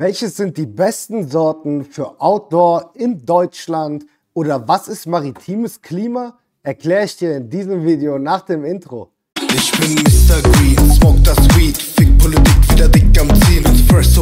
Welches sind die besten Sorten für Outdoor in Deutschland oder was ist maritimes Klima? Erkläre ich dir in diesem Video nach dem Intro. Ich bin Mr. Green, smoke das Weed, fick Politik wieder dick am Ziel und first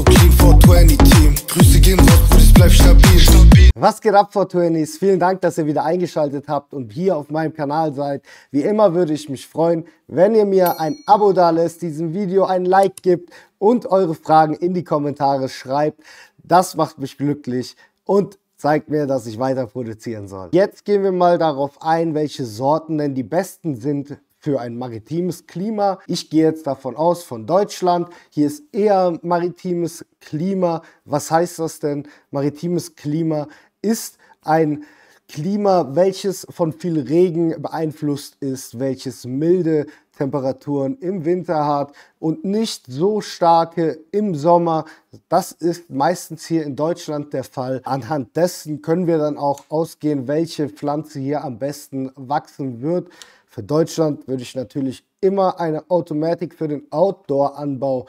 Was geht ab, Fortunis? Vielen Dank, dass ihr wieder eingeschaltet habt und hier auf meinem Kanal seid. Wie immer würde ich mich freuen, wenn ihr mir ein Abo da lässt, diesem Video ein Like gibt und eure Fragen in die Kommentare schreibt. Das macht mich glücklich und zeigt mir, dass ich weiter produzieren soll. Jetzt gehen wir mal darauf ein, welche Sorten denn die besten sind für ein maritimes Klima. Ich gehe jetzt davon aus, von Deutschland. Hier ist eher maritimes Klima. Was heißt das denn? Maritimes Klima ist ein Klima, welches von viel Regen beeinflusst ist, welches milde Temperaturen im Winter hat und nicht so starke im Sommer. Das ist meistens hier in Deutschland der Fall. Anhand dessen können wir dann auch ausgehen, welche Pflanze hier am besten wachsen wird. Für Deutschland würde ich natürlich immer eine Automatik für den Outdoor-Anbau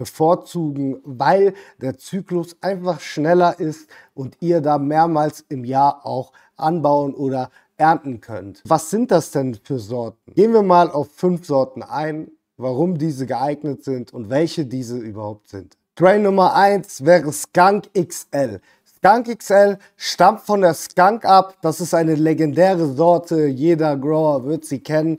bevorzugen, weil der Zyklus einfach schneller ist und ihr da mehrmals im Jahr auch anbauen oder ernten könnt. Was sind das denn für Sorten? Gehen wir mal auf fünf Sorten ein, warum diese geeignet sind und welche diese überhaupt sind. Grain Nummer 1 wäre Skunk XL. Skunk XL stammt von der Skunk ab. Das ist eine legendäre Sorte. Jeder Grower wird sie kennen.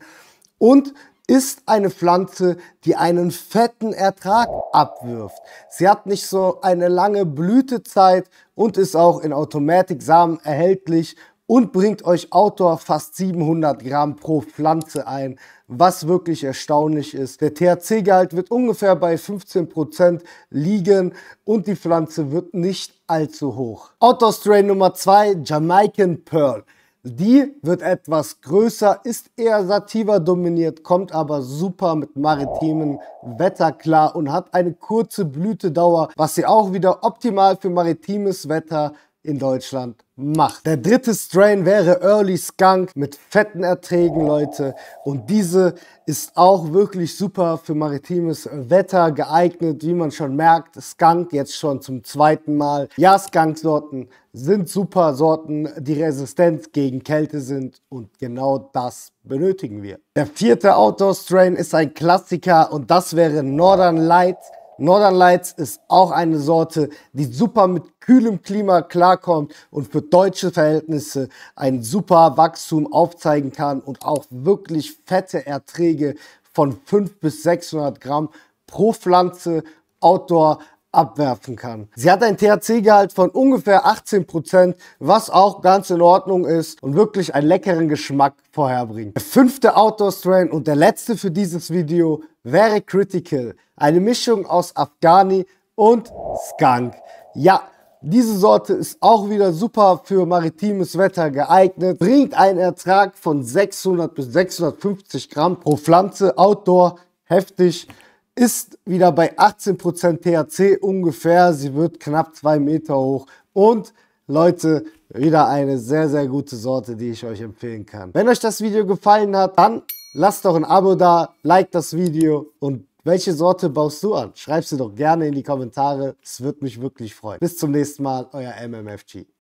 Und ist eine Pflanze, die einen fetten Ertrag abwirft. Sie hat nicht so eine lange Blütezeit und ist auch in Automatiksamen erhältlich und bringt euch Outdoor fast 700 Gramm pro Pflanze ein, was wirklich erstaunlich ist. Der THC-Gehalt wird ungefähr bei 15% liegen und die Pflanze wird nicht allzu hoch. Outdoor Strain Nummer 2, Jamaican Pearl. Die wird etwas größer, ist eher Sativa dominiert, kommt aber super mit maritimen Wetter klar und hat eine kurze Blütedauer, was sie auch wieder optimal für maritimes Wetter in Deutschland macht. Der dritte Strain wäre Early Skunk mit fetten Erträgen, Leute. Und diese ist auch wirklich super für maritimes Wetter geeignet, wie man schon merkt. Skunk jetzt schon zum zweiten Mal. Ja, Skunk-Sorten sind super Sorten, die resistent gegen Kälte sind und genau das benötigen wir. Der vierte Outdoor Strain ist ein Klassiker und das wäre Northern Light Northern Lights ist auch eine Sorte, die super mit kühlem Klima klarkommt und für deutsche Verhältnisse ein super Wachstum aufzeigen kann und auch wirklich fette Erträge von 5 bis 600 Gramm pro Pflanze Outdoor abwerfen kann. Sie hat ein THC-Gehalt von ungefähr 18%, Prozent, was auch ganz in Ordnung ist und wirklich einen leckeren Geschmack vorherbringt. Der fünfte Outdoor-Strain und der letzte für dieses Video Very Critical. Eine Mischung aus Afghani und Skunk. Ja, diese Sorte ist auch wieder super für maritimes Wetter geeignet, bringt einen Ertrag von 600 bis 650 Gramm pro Pflanze, Outdoor, heftig, ist wieder bei 18% THC ungefähr, sie wird knapp 2 Meter hoch und Leute, wieder eine sehr, sehr gute Sorte, die ich euch empfehlen kann. Wenn euch das Video gefallen hat, dann Lass doch ein Abo da, like das Video und welche Sorte baust du an? Schreib sie doch gerne in die Kommentare. Es würde mich wirklich freuen. Bis zum nächsten Mal, euer MMFG.